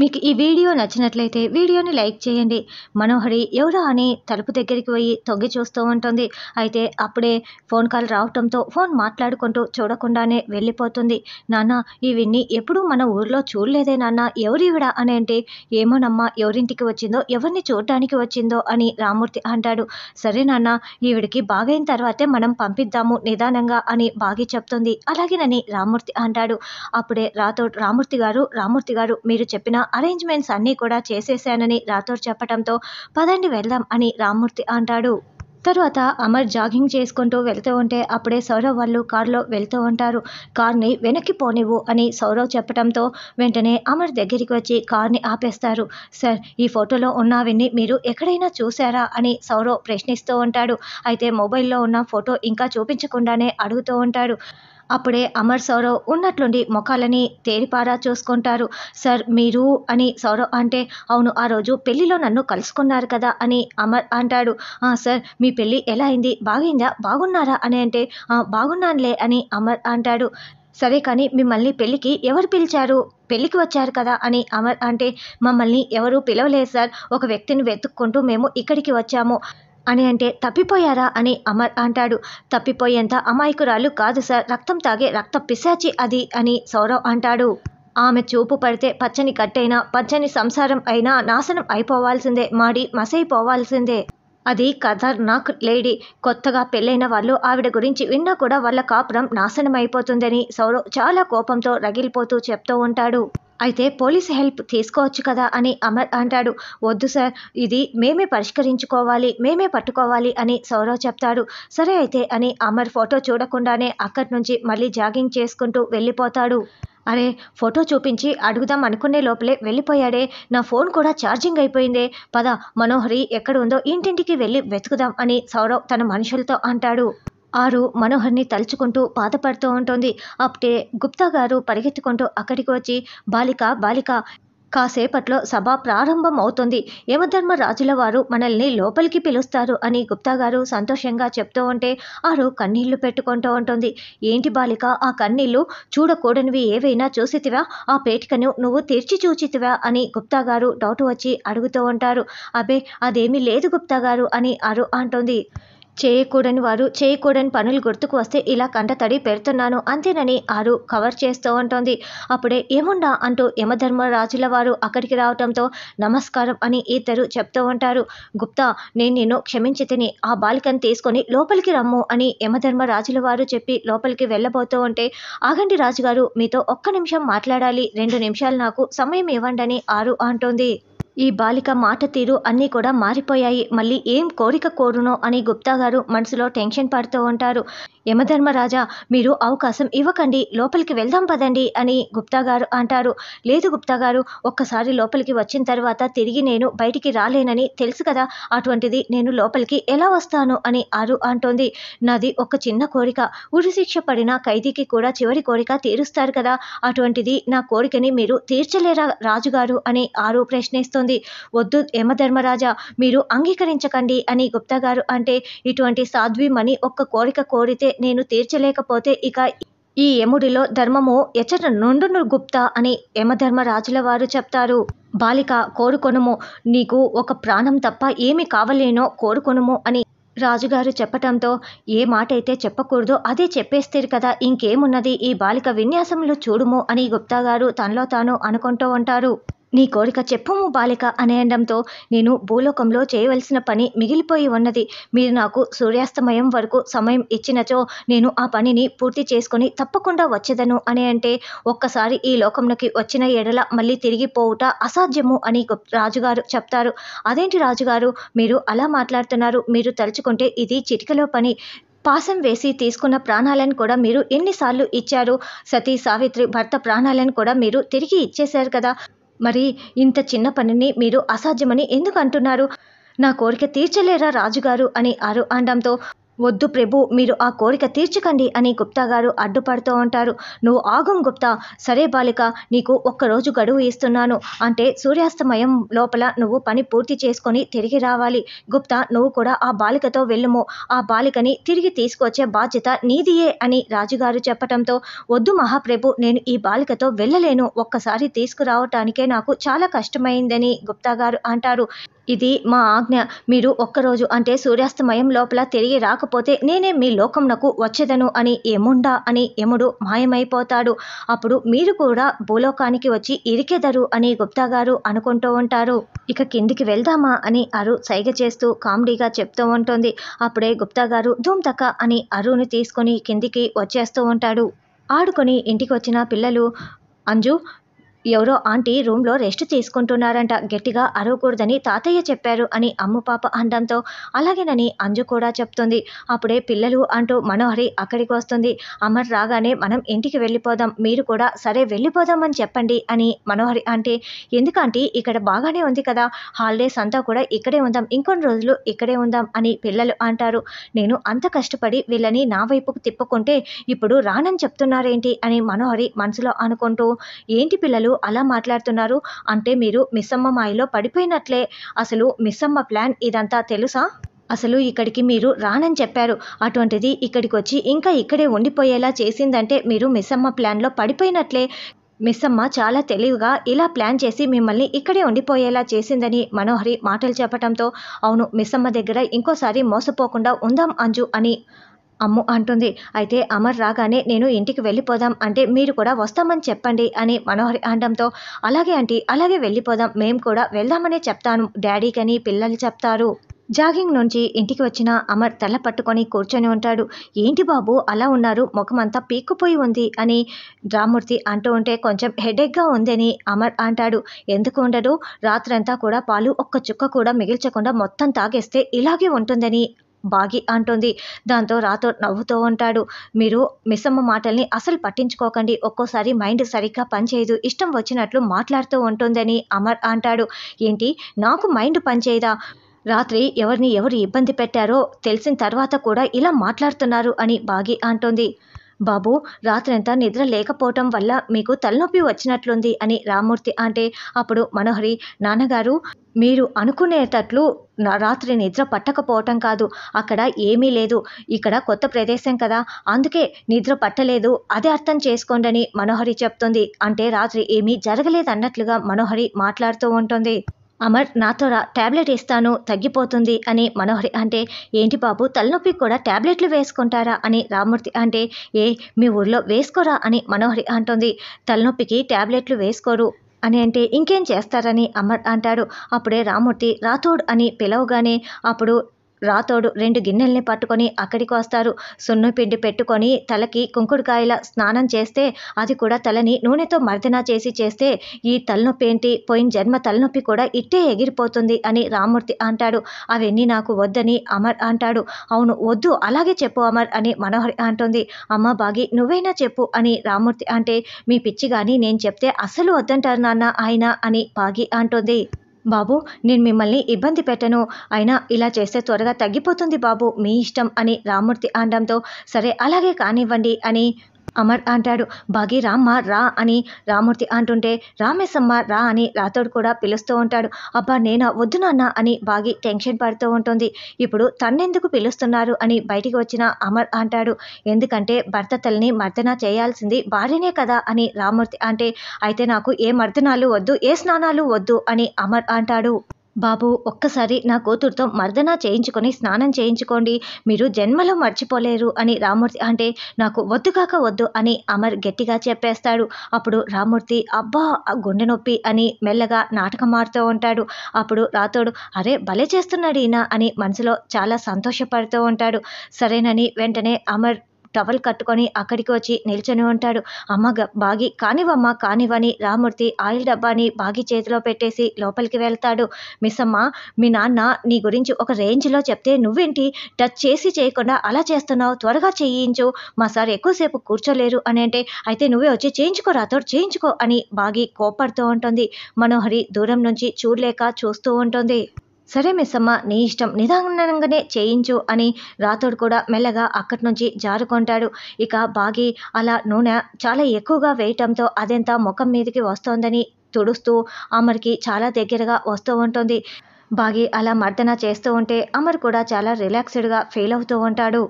మీకు ఈ వీడియో నచ్చినట్లయితే వీడియోని లైక్ చేయండి మనోహరి ఎవరా అని తలుపు దగ్గరికి పోయి తొంగి చూస్తూ ఉంటుంది అయితే అప్పుడే ఫోన్ కాల్ రావటంతో ఫోన్ మాట్లాడుకుంటూ చూడకుండానే వెళ్ళిపోతుంది నాన్న ఇవన్నీ ఎప్పుడూ మన ఊర్లో చూడలేదే నాన్న ఎవరివిడా అని అంటే ఏమోనమ్మా ఎవరింటికి వచ్చిందో ఎవరిని చూడటానికి వచ్చిందో అని రామూర్తి అంటాడు సరే నాన్న ఈవిడికి బాగైన తర్వాతే మనం పంపిద్దాము నిదానంగా అని బాగి చెప్తుంది అలాగేనని రామూర్తి అంటాడు అప్పుడే రాతో రామూర్తి గారు రామూర్తి గారు మీరు చెప్పిన అరేంజ్మెంట్స్ అన్నీ కూడా చేసేశానని రాథోర్ చెప్పడంతో పదండి వెళ్దాం అని రామ్మూర్తి అంటాడు తరువాత అమర్ జాగింగ్ చేసుకుంటూ వెళ్తూ ఉంటే అప్పుడే సౌరవ్ వాళ్ళు కారులో వెళ్తూ ఉంటారు కార్ని వెనక్కి పోనివ్వు అని సౌరవ్ చెప్పడంతో వెంటనే అమర్ దగ్గరికి వచ్చి కార్ని ఆపేస్తారు సార్ ఈ ఫోటోలో ఉన్నవన్నీ మీరు ఎక్కడైనా చూసారా అని సౌరవ్ ప్రశ్నిస్తూ ఉంటాడు అయితే మొబైల్లో ఉన్న ఫోటో ఇంకా చూపించకుండానే అడుగుతూ ఉంటాడు అప్పుడే అమర్ సౌరవ్ ఉన్నట్లుండి ముఖాలని తేరిపారా చూసుకుంటారు సార్ మీరు అని సౌరవ్ అంటే అవును ఆ రోజు పెళ్లిలో నన్ను కలుసుకున్నారు కదా అని అమర్ అంటాడు సార్ మీ పెళ్ళి ఎలా అయింది బాగైందా బాగున్నారా అని అంటే బాగున్నానులే అని అమర్ అంటాడు సరే కానీ మిమ్మల్ని పెళ్ళికి ఎవరు పిలిచారు పెళ్ళికి వచ్చారు కదా అని అమర్ అంటే మమ్మల్ని ఎవరు పిలవలేదు సార్ ఒక వ్యక్తిని వెతుక్కుంటూ మేము ఇక్కడికి వచ్చాము అని అంటే తప్పిపోయారా అని అమర్ అంటాడు తప్పిపోయేంత అమాయకురాలు కాదు సార్ రక్తం తాగే రక్త పిశాచి అది అని సౌరవ్ అంటాడు ఆమె చూపు పడితే పచ్చని కట్టైనా పచ్చని సంసారం అయినా నాశనం అయిపోవాల్సిందే మాడి మసైపోవాల్సిందే అది ఖతర్నాక్ లేడీ కొత్తగా పెళ్ళైన వాళ్ళు ఆవిడ గురించి విన్నా కూడా వాళ్ళ కాపురం నాశనం అయిపోతుందని సౌరవ్ చాలా కోపంతో రగిలిపోతూ చెప్తూ ఉంటాడు అయితే పోలీసు హెల్ప్ తీసుకోవచ్చు కదా అని అమర్ అంటాడు వద్దు సార్ ఇది మేమే పరిష్కరించుకోవాలి మేమే పట్టుకోవాలి అని సౌరవ్ చెప్తాడు సరే అయితే అని అమర్ ఫోటో చూడకుండానే అక్కడి నుంచి మళ్ళీ జాగింగ్ చేసుకుంటూ వెళ్ళిపోతాడు అరే ఫోటో చూపించి అడుగుదాం అనుకునే లోపలే వెళ్ళిపోయాడే నా ఫోన్ కూడా ఛార్జింగ్ అయిపోయిందే పద మనోహరి ఎక్కడ ఉందో ఇంటింటికి వెళ్ళి వెతుకుదాం అని సౌరవ్ తన మనుషులతో అంటాడు ఆరు మనోహర్ని తలుచుకుంటూ బాధపడుతూ ఉంటుంది అప్పుడే గుప్తా గారు పరిగెత్తుకుంటూ అక్కడికి వచ్చి బాలిక బాలిక కాసేపట్లో సభ ప్రారంభం అవుతుంది రాజుల వారు మనల్ని లోపలికి పిలుస్తారు అని గుప్తా గారు సంతోషంగా చెప్తూ ఉంటే ఆరు కన్నీళ్లు పెట్టుకుంటూ ఉంటుంది ఏంటి బాలిక ఆ కన్నీళ్లు చూడకూడనివి ఏవైనా చూసితివా ఆ పేటికను నువ్వు తెరిచి చూచితివా అని గుప్తా గారు డౌట్ వచ్చి అడుగుతూ ఉంటారు అబే అదేమీ లేదు గుప్తా గారు అని ఆరు అంటుంది చేయకూడని వారు చేయకూడని పనులు గుర్తుకు వస్తే ఇలా కంటతడి పెడుతున్నాను అంతేనని ఆరు కవర్ చేస్తూ ఉంటుంది అప్పుడే ఏముండా అంటూ యమధర్మరాజుల వారు అక్కడికి రావటంతో నమస్కారం అని ఇద్దరు చెప్తూ ఉంటారు గుప్తా నేను నిన్ను క్షమించి తిని ఆ బాలికను తీసుకొని లోపలికి రమ్ము అని యమధర్మరాజుల వారు చెప్పి లోపలికి వెళ్ళబోతూ ఉంటే ఆగండి రాజుగారు మీతో ఒక్క నిమిషం మాట్లాడాలి రెండు నిమిషాలు నాకు సమయం ఇవ్వండి అని ఆరు అంటోంది ఈ బాలిక మాట తీరు అన్నీ కూడా మారిపోయాయి మళ్ళీ ఏం కోరిక కోరునో అని గుప్తా గారు మనసులో టెన్షన్ పడుతూ ఉంటారు యమధర్మరాజా మీరు అవకాశం ఇవ్వకండి లోపలికి వెళ్దాం పదండి అని గుప్తాగారు అంటారు లేదు గుప్తాగారు ఒక్కసారి లోపలికి వచ్చిన తర్వాత తిరిగి నేను బయటికి రాలేనని తెలుసు కదా అటువంటిది నేను లోపలికి ఎలా వస్తాను అని ఆరు అంటోంది నాది ఒక చిన్న కోరిక ఉరిశిక్ష పడిన ఖైదీకి కూడా చివరి కోరిక తీరుస్తారు కదా అటువంటిది నా కోరికని మీరు తీర్చలేరా రాజుగారు అని ఆరు ప్రశ్నిస్తుంది వద్దు యమధర్మరాజా మీరు అంగీకరించకండి అని గుప్తా గారు అంటే ఇటువంటి సాధ్వీమని ఒక్క కోరిక కోరితే నేను తీర్చలేకపోతే ఇక ఈ యముడిలో ధర్మము ఎచ్చట నుండును గుప్తా అని యమధర్మరాజుల వారు చెప్తారు బాలిక కోరుకొనుము నీకు ఒక ప్రాణం తప్ప ఏమి కావలేనో కోరుకొనుము అని రాజుగారు చెప్పటంతో ఏ మాట అయితే చెప్పకూడదు అదే చెప్పేస్తారు కదా ఇంకేమున్నది ఈ బాలిక విన్యాసంలో చూడుము అని గుప్తా గారు తనలో తాను అనుకుంటూ ఉంటారు నీ కోరిక చెప్పము బాలిక అనేయడంతో నేను భూలోకంలో చేయవలసిన పని మిగిలిపోయి ఉన్నది మీరు నాకు సూర్యాస్తమయం వరకు సమయం ఇచ్చినచో నేను ఆ పనిని పూర్తి చేసుకుని తప్పకుండా వచ్చేదను అని అంటే ఒక్కసారి ఈ లోకంలోకి వచ్చిన ఎడల మళ్ళీ తిరిగిపోవుట అసాధ్యము అని రాజుగారు చెప్తారు అదేంటి రాజుగారు మీరు అలా మాట్లాడుతున్నారు మీరు తలుచుకుంటే ఇది చిటికలో పని పాసం వేసి తీసుకున్న ప్రాణాలను కూడా మీరు ఎన్నిసార్లు ఇచ్చారు సతీ సావిత్రి భర్త ప్రాణాలను కూడా మీరు తిరిగి ఇచ్చేశారు కదా మరి ఇంత చిన్న పనిని మీరు అసాధ్యమని ఎందుకు అంటున్నారు నా కోరిక తీర్చలేరా రాజుగారు అని అరు అనడంతో వద్దు ప్రభు మీరు ఆ కోరిక తీర్చకండి అని గుప్తాగారు అడ్డుపడుతూ ఉంటారు నువ్వు ఆగం గుప్తా సరే బాలిక నీకు ఒక్కరోజు గడువు ఇస్తున్నాను అంటే సూర్యాస్తమయం లోపల నువ్వు పని పూర్తి చేసుకొని తిరిగి రావాలి గుప్తా నువ్వు కూడా ఆ బాలికతో వెళ్ళుము ఆ బాలికని తిరిగి తీసుకొచ్చే బాధ్యత నీదియే అని రాజుగారు చెప్పటంతో వద్దు మహాప్రభు నేను ఈ బాలికతో వెళ్ళలేను ఒక్కసారి తీసుకురావటానికే నాకు చాలా కష్టమైందని గుప్తాగారు అంటారు ఇది మా ఆజ్ఞ మీరు ఒక్కరోజు అంటే సూర్యాస్తమయం లోపల తిరిగి రాకపోతే నేనే మీ లోకంనకు వచ్చేదను అని ఏముండా అని యముడు మాయమైపోతాడు అప్పుడు మీరు కూడా భూలోకానికి వచ్చి ఇరికెదరు అని గుప్తా గారు అనుకుంటూ ఉంటారు ఇక కిందికి వెళ్దామా అని అరు సైగ చేస్తూ కామెడీగా చెప్తూ ఉంటుంది అప్పుడే గుప్తా గారు ధూమ్తక అని అరుని తీసుకొని కిందికి వచ్చేస్తూ ఉంటాడు ఆడుకొని ఇంటికి వచ్చిన పిల్లలు అంజు ఎవరో ఆంటీ రూమ్లో రెస్ట్ తీసుకుంటున్నారంట గట్టిగా అరవకూడదని తాతయ్య చెప్పారు అని అమ్మ పాప అనడంతో అలాగేనని అంజు కూడా చెప్తుంది అప్పుడే పిల్లలు అంటూ మనోహరి అక్కడికి వస్తుంది అమర్ రాగానే మనం ఇంటికి వెళ్ళిపోదాం మీరు కూడా సరే వెళ్ళిపోదామని చెప్పండి అని మనోహరి అంటే ఎందుకంటే ఇక్కడ బాగానే ఉంది కదా హాలిడేస్ అంతా కూడా ఇక్కడే ఉందాం ఇంకొన్ని రోజులు ఇక్కడే ఉందాం అని పిల్లలు అంటారు నేను అంత కష్టపడి వీళ్ళని నా వైపుకు తిప్పుకుంటే ఇప్పుడు రానని చెప్తున్నారేంటి అని మనోహరి మనసులో అనుకుంటూ ఏంటి పిల్లలు అలా మాట్లాడుతున్నారు అంటే మీరు మిస్సమ్మ మాయలో పడిపోయినట్లే అసలు మిస్సమ్మ ప్లాన్ ఇదంతా తెలుసా అసలు ఇక్కడికి మీరు రానని చెప్పారు అటువంటిది ఇక్కడికి వచ్చి ఇంకా ఇక్కడే ఉండిపోయేలా చేసిందంటే మీరు మిస్సమ్మ ప్లాన్లో పడిపోయినట్లే మిస్ అమ్మ చాలా తెలివిగా ఇలా ప్లాన్ చేసి మిమ్మల్ని ఇక్కడే ఉండిపోయేలా చేసిందని మనోహరి మాటలు చెప్పడంతో అవును మిస్సమ్మ దగ్గర ఇంకోసారి మోసపోకుండా ఉందాం అంజు అని అమ్ము అంటుంది అయితే అమర్ రాగానే నేను ఇంటికి వెళ్ళిపోదాం అంటే మీరు కూడా వస్తామని చెప్పండి అని మనోహరి అనడంతో అలాగే ఆంటీ అలాగే వెళ్ళిపోదాం మేము కూడా వెళ్దామనే చెప్తాను డాడీకని పిల్లలు చెప్తారు జాగింగ్ నుంచి ఇంటికి వచ్చిన అమర్ తెల్ల పట్టుకొని కూర్చొని ఉంటాడు ఏంటి బాబు అలా ఉన్నారు ముఖమంతా పీక్కుపోయి ఉంది అని రామూర్తి అంటూ ఉంటే కొంచెం హెడేక్గా ఉందని అమర్ అంటాడు ఎందుకు ఉండడు రాత్రంతా కూడా పాలు ఒక్క చుక్క కూడా మిగిల్చకుండా మొత్తం తాగేస్తే ఇలాగే ఉంటుందని బాగి అంటుంది దాంతో రాతో నవ్వుతూ ఉంటాడు మీరు మిస్సమ్మ మాటల్ని అసలు పట్టించుకోకండి ఒక్కోసారి మైండ్ సరిగ్గా పనిచేయదు ఇష్టం వచ్చినట్లు మాట్లాడుతూ ఉంటుందని అమర్ అంటాడు ఏంటి నాకు మైండ్ పనిచేయదా రాత్రి ఎవరిని ఎవరు ఇబ్బంది పెట్టారో తెలిసిన తర్వాత కూడా ఇలా మాట్లాడుతున్నారు అని బాగి అంటుంది బాబు రాత్రంతా నిద్ర లేకపోవటం వల్ల మీకు తలనొప్పి వచ్చినట్లుంది అని రామూర్తి అంటే అప్పుడు మనోహరి నాన్నగారు మీరు అనుకునేటట్లు రాత్రి నిద్ర పట్టకపోవటం కాదు అక్కడ ఏమీ లేదు ఇక్కడ కొత్త ప్రదేశం కదా అందుకే నిద్ర పట్టలేదు అదే అర్థం చేసుకోండి మనోహరి చెప్తుంది అంటే రాత్రి ఏమీ జరగలేదన్నట్లుగా మనోహరి మాట్లాడుతూ ఉంటుంది అమర్ నాతో రా ట్యాబ్లెట్ ఇస్తాను తగ్గిపోతుంది అని మనోహరి అంటే ఏంటి బాబు తలనొప్పి కూడా ట్యాబ్లెట్లు వేసుకుంటారా అని రామూర్తి అంటే ఏ మీ ఊర్లో వేసుకోరా అని మనోహరి అంటుంది తలనొప్పికి ట్యాబ్లెట్లు వేసుకోరు అని అంటే ఇంకేం చేస్తారని అమర్ అంటాడు అప్పుడే రామూర్తి రాథోడ్ అని పిలవగానే అప్పుడు రాతోడు రెండు గిన్నెల్ని పట్టుకొని అక్కడికి వస్తారు సున్ను పిండి పెట్టుకొని తలకి కుంకుడుకాయల స్నానం చేస్తే అది కూడా తలని నూనెతో మర్దనా చేసి చేస్తే ఈ తలనొప్పి ఏంటి పోయిన జన్మ తలనొప్పి కూడా ఇట్టే ఎగిరిపోతుంది అని రామ్మూర్తి అంటాడు అవన్నీ నాకు వద్దని అమర్ అంటాడు అవును వద్దు అలాగే చెప్పు అమర్ అని మనోహరి అంటుంది అమ్మ బాగి నువ్వైనా చెప్పు అని రామ్మూర్తి అంటే మీ పిచ్చి కానీ నేను చెప్తే అసలు వద్దంటారు నాన్న ఆయన అని బాగి అంటుంది బాబు నేను మిమ్మల్ని ఇబ్బంది పెట్టను అయినా ఇలా చేస్తే త్వరగా తగ్గిపోతుంది బాబు మీ ఇష్టం అని రామ్మూర్తి అనడంతో సరే అలాగే కానివ్వండి అని అమర్ అంటాడు బాగి రామ్మ రా అని రామూర్తి అంటుంటే రామేశమ్మ రా అని రాతోడు కూడా పిలుస్తూ ఉంటాడు అబ్బా నేను వద్దు నాన్న అని బాగి టెన్షన్ పడుతూ ఉంటుంది ఇప్పుడు తన్నెందుకు పిలుస్తున్నారు అని బయటికి వచ్చిన అమర్ అంటాడు ఎందుకంటే భర్త తల్లిని మర్దన చేయాల్సింది భార్యనే కదా అని రామూర్తి అంటే అయితే నాకు ఏ మర్దనాలు వద్దు ఏ స్నానాలు వద్దు అని అమర్ అంటాడు బాబు ఒక్కసారి నా కూతురుతో మర్దన చేయించుకొని స్నానం చేయించుకోండి మీరు జన్మలో మర్చిపోలేరు అని రామూర్తి అంటే నాకు వద్దు కాక వద్దు అని అమర్ గట్టిగా చెప్పేస్తాడు అప్పుడు రామూర్తి అబ్బా గుండె నొప్పి అని మెల్లగా నాటకం మారుతూ ఉంటాడు అప్పుడు రాతోడు అరే భలే చేస్తున్నాడు ఈయన అని మనసులో చాలా సంతోషపడుతూ ఉంటాడు సరేనని వెంటనే అమర్ టవల్ కట్టుకొని అక్కడికి వచ్చి నిల్చొని ఉంటాడు అమ్మ బాగి కానివమ్మ కానివని రామూర్తి ఆయిల్ డబ్బాని బాగి చేతిలో పెట్టేసి లోపలికి వెళ్తాడు మిస్ అమ్మ మీ నాన్న నీ గురించి ఒక రేంజ్లో చెప్తే నువ్వేంటి టచ్ చేసి చేయకుండా అలా చేస్తున్నావు త్వరగా చేయించు మా సార్ ఎక్కువసేపు కూర్చోలేరు అని అంటే అయితే నువ్వే వచ్చి చేయించుకోరా తోడు చేయించుకో అని బాగి కోపడుతూ ఉంటుంది మనోహరి దూరం నుంచి చూడలేక చూస్తూ ఉంటుంది సరే మెస్సమ్మ నీ ఇష్టం నిదానంగానే చేయించు అని రాతోడు కూడా మెల్లగా అక్కడి నుంచి జారుకుంటాడు ఇక బాగి అలా నూనె చాలా ఎక్కువగా వేయటంతో అదంతా ముఖం మీదకి వస్తోందని తుడుస్తూ అమర్కి చాలా దగ్గరగా వస్తూ ఉంటుంది బాగి అలా మర్దన చేస్తూ ఉంటే అమర్ కూడా చాలా రిలాక్స్డ్గా ఫీల్ అవుతూ ఉంటాడు